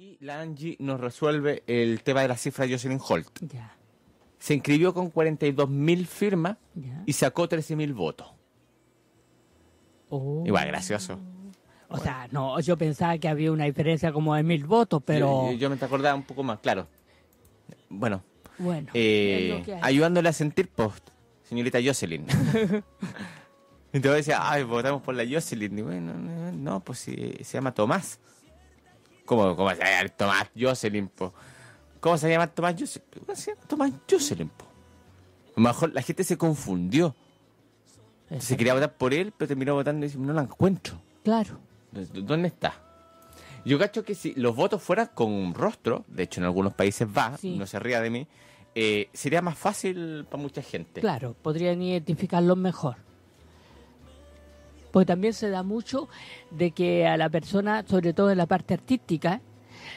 Y la Angie nos resuelve el tema de la cifra de Jocelyn Holt. Ya. Se inscribió con 42.000 firmas y sacó 13.000 votos. Oh. Igual, gracioso. O sea, no, yo pensaba que había una diferencia como de mil votos, pero... Yo, me te acordaba un poco más, claro. Bueno. Bueno. Eh, ayudándole a sentir post, señorita Jocelyn. Entonces decía, ay, votamos por la Jocelyn. Y bueno, no, pues si, se llama Tomás. ¿Cómo, cómo se llama Tomás Jocelyn, Limpo. ¿Cómo se llama Tomás Jocelyn? Tomás A lo mejor la gente se confundió. Se quería votar por él, pero terminó votando y dice, no la encuentro. Claro. ¿Dónde está? Yo cacho que si los votos fueran con un rostro, de hecho en algunos países va, no se ría de mí, eh, sería más fácil para mucha gente. Claro, podrían identificarlos mejor porque también se da mucho de que a la persona, sobre todo en la parte artística,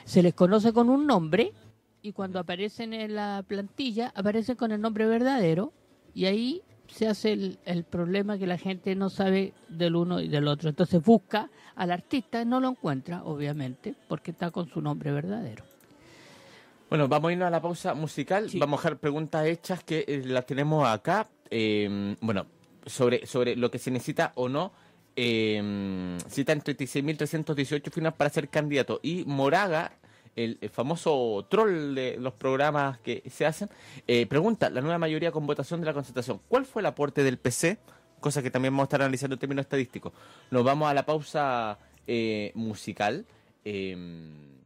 se les conoce con un nombre y cuando aparecen en la plantilla aparecen con el nombre verdadero y ahí se hace el, problema que la gente no sabe del uno y del otro. Entonces busca al artista y no lo encuentra, obviamente, porque está con su nombre verdadero. Bueno, vamos a irnos a la pausa musical. Vamos a dejar preguntas hechas que eh, las tenemos acá. Eh, bueno, sobre, sobre lo que se necesita o no. Eh, citan 36.318 firmas para ser candidato. Y Moraga, el, famoso troll de los programas que se hacen, eh, pregunta, la nueva mayoría con votación de la concentración, ¿cuál fue el aporte del PC? Cosa que también vamos a estar analizando en términos estadísticos. Nos vamos a la pausa eh, musical. Em,